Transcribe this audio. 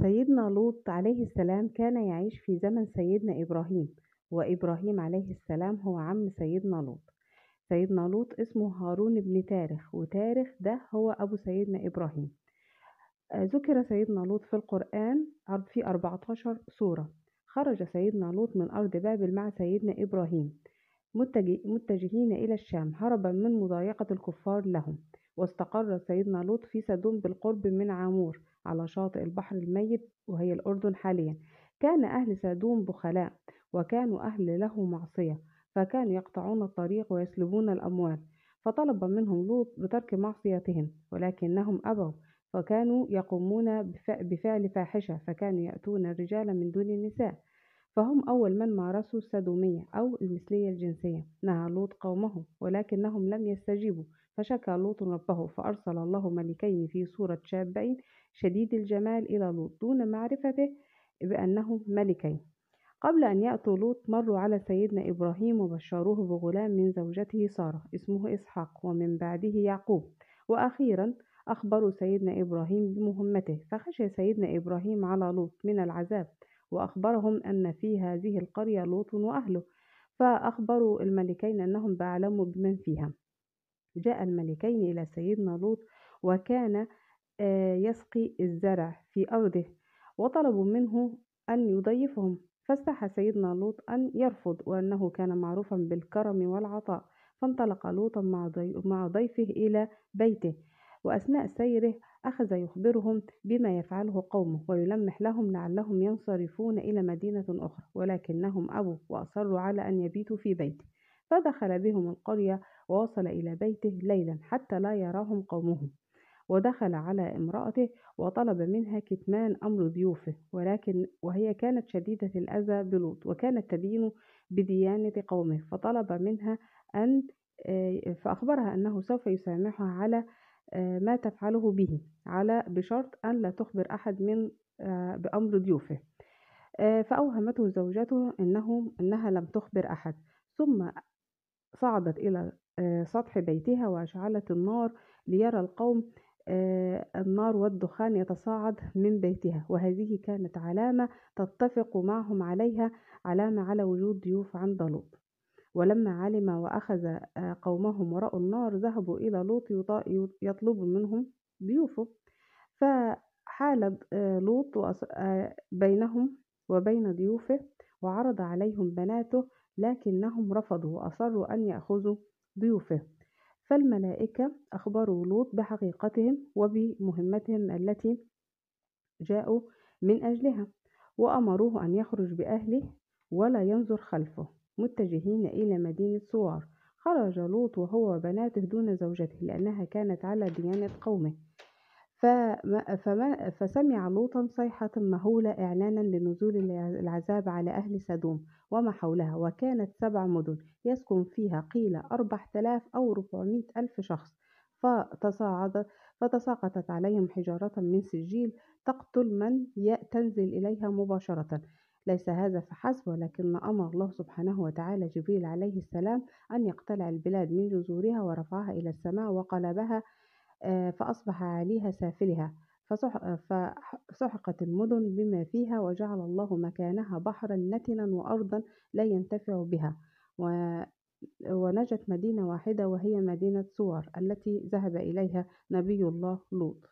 سيدنا لوط عليه السلام كان يعيش في زمن سيدنا إبراهيم وإبراهيم عليه السلام هو عم سيدنا لوط سيدنا لوط اسمه هارون بن تارخ وتارخ ده هو أبو سيدنا إبراهيم آه، ذكر سيدنا لوط في القرآن في 14 سورة خرج سيدنا لوط من أرض بابل مع سيدنا إبراهيم متجهين إلى الشام هربا من مضايقة الكفار لهم واستقر سيدنا لوط في سدوم بالقرب من عامور على شاطئ البحر الميت وهي الأردن حاليا كان أهل سادوم بخلاء وكانوا أهل له معصية فكانوا يقطعون الطريق ويسلبون الأموال فطلب منهم لوط بترك معصيتهم ولكنهم أبوا فكانوا يقومون بفعل فاحشة فكانوا يأتون الرجال من دون النساء فهم أول من مارسوا السدومية أو المثلية الجنسية نهى لوط قومه ولكنهم لم يستجيبوا فشكى لوط ربه فأرسل الله ملكين في صورة شابين شديد الجمال إلى لوط دون معرفته بأنهم ملكين قبل أن يأتوا لوط مروا على سيدنا إبراهيم وبشروه بغلام من زوجته سارة اسمه إسحاق ومن بعده يعقوب وأخيرا أخبروا سيدنا إبراهيم بمهمته فخشى سيدنا إبراهيم على لوط من العذاب وأخبرهم أن في هذه القرية لوط وأهله فأخبروا الملكين أنهم بعلموا بمن فيها جاء الملكين إلى سيدنا لوط وكان آه، يسقي الزرع في أرضه وطلبوا منه أن يضيفهم فاستحى سيدنا لوط أن يرفض وأنه كان معروفا بالكرم والعطاء فانطلق لوطا مع ضيفه إلى بيته وأثناء سيره أخذ يخبرهم بما يفعله قومه ويلمح لهم لعلهم ينصرفون إلى مدينة أخرى ولكنهم أبوا وأصروا على أن يبيتوا في بيته فدخل بهم القرية ووصل إلى بيته ليلا حتى لا يراهم قومه ودخل على امرأته وطلب منها كتمان أمر ضيوفه ولكن وهي كانت شديدة الأذى بلوط وكانت تدين بديانة قومه فطلب منها أن آه، فأخبرها أنه سوف يسامحها على آه، ما تفعله به على بشرط أن لا تخبر أحد من آه، بأمر ضيوفه آه، فأوهمته زوجته أنه أنها لم تخبر أحد ثم صعدت إلى سطح بيتها وأشعلت النار ليرى القوم النار والدخان يتصاعد من بيتها وهذه كانت علامة تتفق معهم عليها علامة على وجود ضيوف عند لوط ولما علم وأخذ آه، قومهم ورأوا النار ذهبوا إلى لوط يطلب منهم ضيوفه فحال آه، لوط آه، بينهم وبين ضيوفه وعرض عليهم بناته لكنهم رفضوا وأصروا أن يأخذوا ضيوفه فالملائكة أخبروا لوط بحقيقتهم وبمهمتهم التي جاءوا من أجلها وأمروه أن يخرج بأهله ولا ينظر خلفه متجهين إلى مدينة سوار خرج لوط وهو وبناته دون زوجته لأنها كانت على ديانة قومه فسمع لوطا صيحة مهولة إعلانا لنزول العذاب على أهل سدوم وما حولها وكانت سبع مدن يسكن فيها قيل أربع تلاف أو ربعمائة ألف شخص فتصاعد فتساقطت عليهم حجارة من سجيل تقتل من تنزل إليها مباشرة ليس هذا فحسب ولكن أمر الله سبحانه وتعالى جبريل عليه السلام أن يقتلع البلاد من جذورها ورفعها إلى السماء وقلبها آه، فأصبح عليها سافلها فسحقت المدن بما فيها وجعل الله مكانها بحرا نتنا وأرضا لا ينتفع بها ونجت مدينة واحدة وهي مدينة سور التي ذهب إليها نبي الله لوط